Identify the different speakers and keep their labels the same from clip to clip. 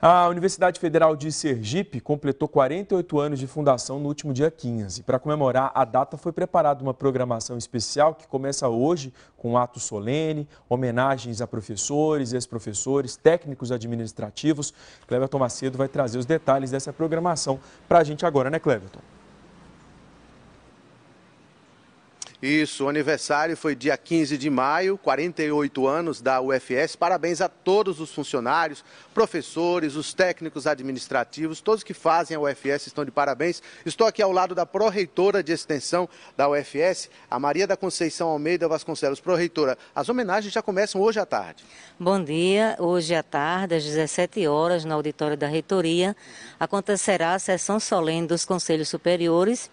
Speaker 1: A Universidade Federal de Sergipe completou 48 anos de fundação no último dia 15. Para comemorar a data, foi preparada uma programação especial que começa hoje com um ato solene, homenagens a professores, ex-professores, técnicos administrativos. Cleverton Macedo vai trazer os detalhes dessa programação para a gente agora, né, Cleverton? Isso, o aniversário foi dia 15 de maio, 48 anos da UFS. Parabéns a todos os funcionários, professores, os técnicos administrativos, todos que fazem a UFS estão de parabéns. Estou aqui ao lado da pró-reitora de extensão da UFS, a Maria da Conceição Almeida Vasconcelos. Pró-reitora, as homenagens já começam hoje à tarde.
Speaker 2: Bom dia, hoje à tarde, às 17 horas, no auditório da reitoria, acontecerá a sessão solene dos conselhos superiores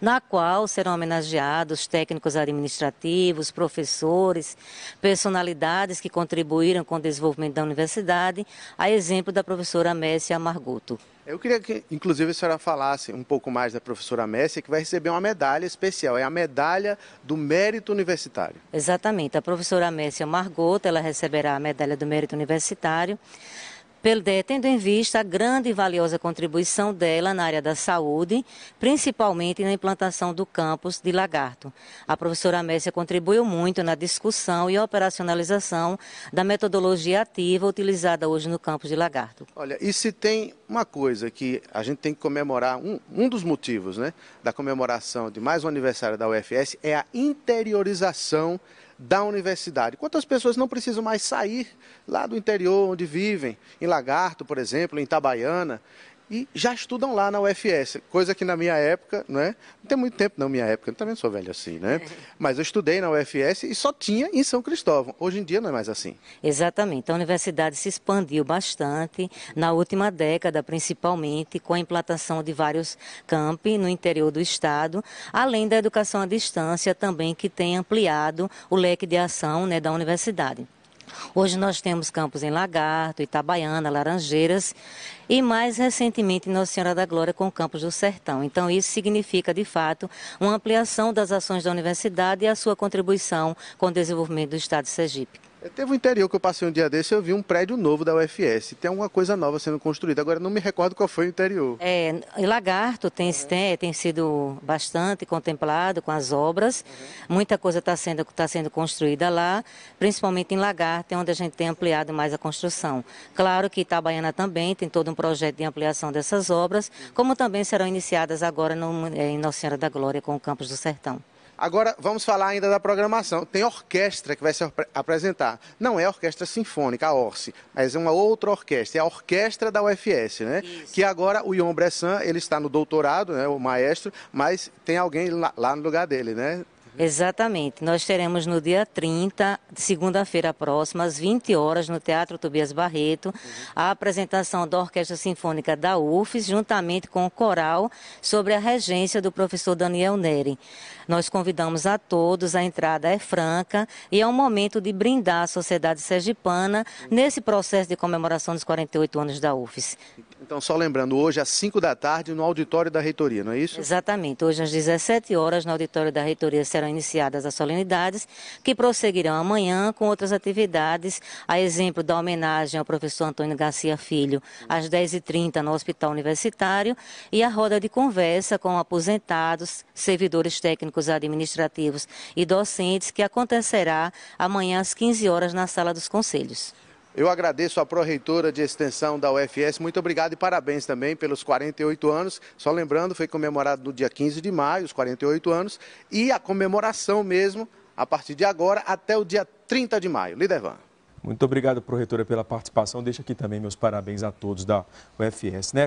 Speaker 2: na qual serão homenageados técnicos administrativos, professores, personalidades que contribuíram com o desenvolvimento da universidade, a exemplo da professora Messia Amarguto.
Speaker 1: Eu queria que, inclusive, a senhora falasse um pouco mais da professora Messi, que vai receber uma medalha especial, é a medalha do mérito universitário.
Speaker 2: Exatamente, a professora Messi Margot, ela receberá a medalha do mérito universitário. PLDE, tendo em vista a grande e valiosa contribuição dela na área da saúde, principalmente na implantação do campus de Lagarto. A professora Messia contribuiu muito na discussão e operacionalização da metodologia ativa utilizada hoje no campus de Lagarto.
Speaker 1: Olha, e se tem uma coisa que a gente tem que comemorar, um, um dos motivos né, da comemoração de mais um aniversário da UFS é a interiorização da universidade. Quantas pessoas não precisam mais sair lá do interior onde vivem, em Lagarto, por exemplo, em Itabaiana, e já estudam lá na UFS, coisa que na minha época, né? Não tem muito tempo na minha época, eu também sou velho assim, né? Mas eu estudei na UFS e só tinha em São Cristóvão.
Speaker 2: Hoje em dia não é mais assim. Exatamente. a universidade se expandiu bastante na última década, principalmente com a implantação de vários campi no interior do estado, além da educação à distância também que tem ampliado o leque de ação, né, da universidade. Hoje nós temos campos em Lagarto, Itabaiana, Laranjeiras e mais recentemente Nossa Senhora da Glória com Campos do Sertão. Então isso significa, de fato, uma ampliação das ações da universidade e a sua contribuição com o desenvolvimento do Estado de Sergipe.
Speaker 1: Teve um interior que eu passei um dia desse, eu vi um prédio novo da UFS. Tem alguma coisa nova sendo construída. Agora não me recordo qual foi o interior.
Speaker 2: É, em Lagarto tem, tem, tem sido bastante contemplado com as obras. Uhum. Muita coisa está sendo, tá sendo construída lá, principalmente em Lagarto, é onde a gente tem ampliado mais a construção. Claro que Itabaiana também tem todo um projeto de ampliação dessas obras, uhum. como também serão iniciadas agora no, é, em Nossa Senhora da Glória com o Campos do Sertão.
Speaker 1: Agora, vamos falar ainda da programação. Tem orquestra que vai se apresentar. Não é a Orquestra Sinfônica, a ORSE, mas é uma outra orquestra. É a orquestra da UFS, né? Isso. Que agora o Ion Bressan, ele está no doutorado, né, o maestro, mas tem alguém lá, lá no lugar dele, né?
Speaker 2: Né? Exatamente. Nós teremos no dia 30, segunda-feira próxima, às 20 horas, no Teatro Tobias Barreto, a apresentação da Orquestra Sinfônica da UFES, juntamente com o coral, sobre a regência do professor Daniel Neri. Nós convidamos a todos, a entrada é franca e é um momento de brindar a sociedade sergipana nesse processo de comemoração dos 48 anos da UFES.
Speaker 1: Então, só lembrando, hoje às 5 da tarde, no auditório da reitoria, não é isso? Exatamente.
Speaker 2: Hoje às 17 horas, no auditório da reitoria, serão foram iniciadas as solenidades, que prosseguirão amanhã com outras atividades, a exemplo da homenagem ao professor Antônio Garcia Filho, às 10h30 no Hospital Universitário, e a roda de conversa com aposentados, servidores técnicos administrativos e docentes, que acontecerá amanhã às 15 horas na Sala dos Conselhos.
Speaker 1: Eu agradeço à pro-reitora de Extensão da UFS, muito obrigado e parabéns também pelos 48 anos. Só lembrando, foi comemorado no dia 15 de maio, os 48 anos, e a comemoração mesmo, a partir de agora, até o dia 30 de maio. Lidervan. Muito obrigado, pro-reitora, pela participação. Deixo aqui também meus parabéns a todos da UFS. Né?